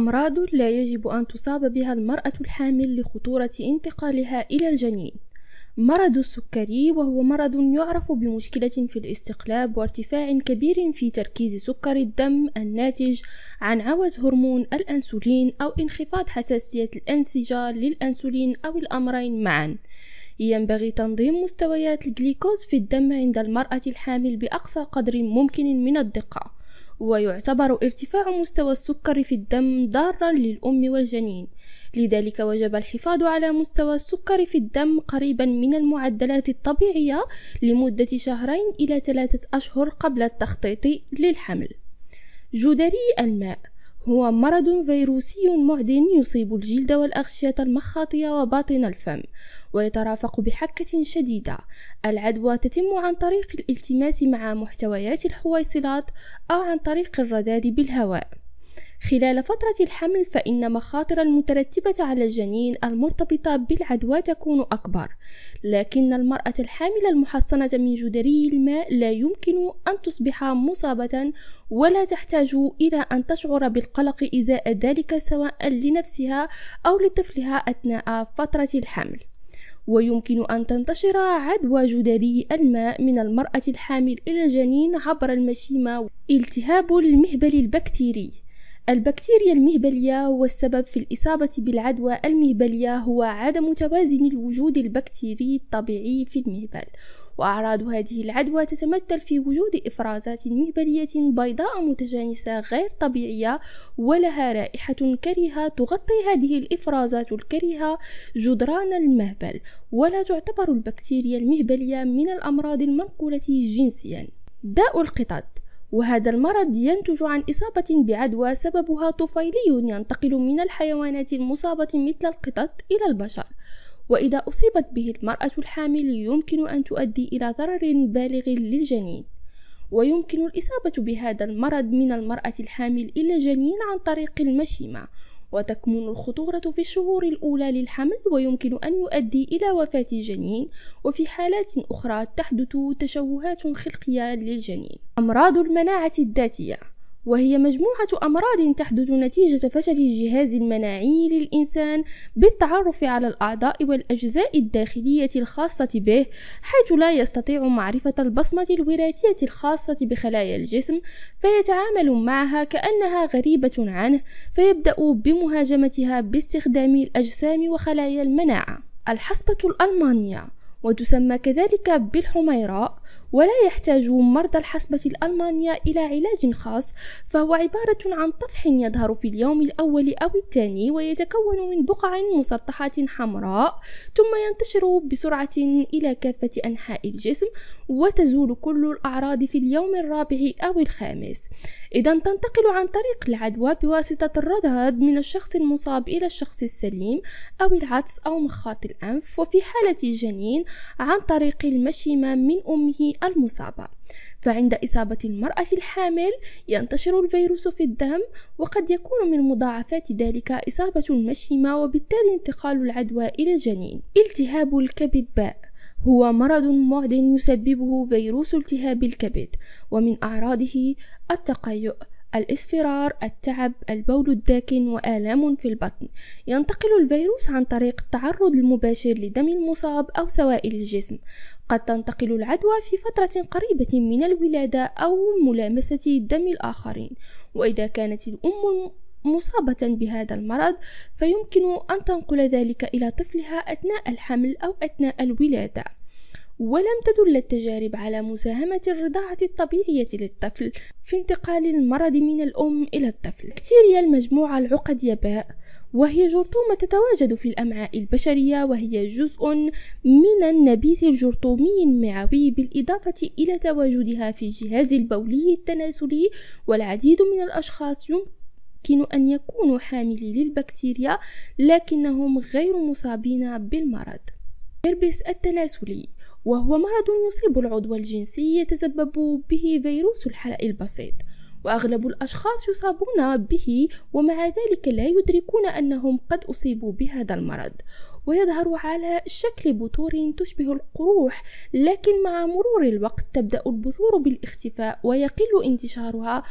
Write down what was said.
أمراض لا يجب أن تصاب بها المرأة الحامل لخطورة انتقالها إلى الجنين مرض السكري وهو مرض يعرف بمشكلة في الاستقلاب وارتفاع كبير في تركيز سكر الدم الناتج عن عوز هرمون الأنسولين أو انخفاض حساسية الأنسجة للأنسولين أو الأمرين معًا. ينبغي تنظيم مستويات الجليكوز في الدم عند المرأة الحامل بأقصى قدر ممكن من الدقة ويعتبر ارتفاع مستوى السكر في الدم ضارا للأم والجنين لذلك وجب الحفاظ على مستوى السكر في الدم قريبا من المعدلات الطبيعية لمدة شهرين إلى ثلاثة أشهر قبل التخطيط للحمل جدري الماء هو مرض فيروسي معدن يصيب الجلد والأغشية المخاطية وباطن الفم ويترافق بحكة شديدة العدوى تتم عن طريق الالتماس مع محتويات الحويصلات أو عن طريق الرذاذ بالهواء خلال فترة الحمل فإن مخاطر المترتبة على الجنين المرتبطة بالعدوى تكون أكبر لكن المرأة الحاملة المحصنة من جدري الماء لا يمكن أن تصبح مصابة ولا تحتاج إلى أن تشعر بالقلق إزاء ذلك سواء لنفسها أو لطفلها أثناء فترة الحمل ويمكن أن تنتشر عدوى جدري الماء من المرأة الحامل إلى الجنين عبر المشيمة التهاب المهبل البكتيري البكتيريا المهبلية والسبب في الإصابة بالعدوى المهبلية هو عدم توازن الوجود البكتيري الطبيعي في المهبل وأعراض هذه العدوى تتمثل في وجود إفرازات مهبلية بيضاء متجانسة غير طبيعية ولها رائحة كريهة تغطي هذه الإفرازات الكريهة جدران المهبل ولا تعتبر البكتيريا المهبلية من الأمراض المنقولة جنسيا داء القطط وهذا المرض ينتج عن إصابة بعدوى سببها طفيلي ينتقل من الحيوانات المصابة مثل القطط إلى البشر وإذا أصيبت به المرأة الحامل يمكن أن تؤدي إلى ضرر بالغ للجنين ويمكن الإصابة بهذا المرض من المرأة الحامل إلى الجنين عن طريق المشيمة وتكمن الخطورة في الشهور الأولى للحمل ويمكن أن يؤدي إلى وفاة جنين وفي حالات أخرى تحدث تشوهات خلقية للجنين أمراض المناعة الذاتية وهي مجموعة أمراض تحدث نتيجة فشل الجهاز المناعي للإنسان بالتعرف على الأعضاء والأجزاء الداخلية الخاصة به حيث لا يستطيع معرفة البصمة الوراثية الخاصة بخلايا الجسم فيتعامل معها كأنها غريبة عنه فيبدأ بمهاجمتها باستخدام الأجسام وخلايا المناعة الحصبة الألمانية وتسمى كذلك بالحميراء ولا يحتاج مرضى الحصبة الألمانية إلى علاج خاص فهو عبارة عن طفح يظهر في اليوم الأول أو الثاني ويتكون من بقع مسطحة حمراء ثم ينتشر بسرعة إلى كافة أنحاء الجسم وتزول كل الأعراض في اليوم الرابع أو الخامس إذا تنتقل عن طريق العدوى بواسطة الرذاذ من الشخص المصاب إلى الشخص السليم أو العدس أو مخاط الأنف وفي حالة الجنين عن طريق المشيمة من أمه المصابة فعند إصابة المرأة الحامل ينتشر الفيروس في الدم وقد يكون من مضاعفات ذلك إصابة المشيمة وبالتالي انتقال العدوى إلى الجنين التهاب الكبد باء هو مرض معد يسببه فيروس التهاب الكبد ومن أعراضه التقيؤ الاصفرار التعب البول الداكن وآلام في البطن ينتقل الفيروس عن طريق التعرض المباشر لدم المصاب أو سوائل الجسم قد تنتقل العدوى في فترة قريبة من الولادة أو ملامسة دم الآخرين وإذا كانت الأم مصابة بهذا المرض فيمكن أن تنقل ذلك إلى طفلها أثناء الحمل أو أثناء الولادة ولم تدل التجارب على مساهمة الرضاعة الطبيعية للطفل في انتقال المرض من الأم إلى الطفل بكتيريا المجموعة العقد يباء وهي جرثومة تتواجد في الأمعاء البشرية وهي جزء من النبيذ الجرثومي المعوي بالإضافة إلى تواجدها في الجهاز البولي التناسلي والعديد من الأشخاص يمكن أن يكونوا حاملي للبكتيريا لكنهم غير مصابين بالمرض هربس التناسلي وهو مرض يصيب العضو الجنسي يتسبب به فيروس الحلق البسيط وأغلب الأشخاص يصابون به ومع ذلك لا يدركون أنهم قد أصيبوا بهذا المرض ويظهر على شكل بثور تشبه القروح لكن مع مرور الوقت تبدأ البثور بالاختفاء ويقل انتشارها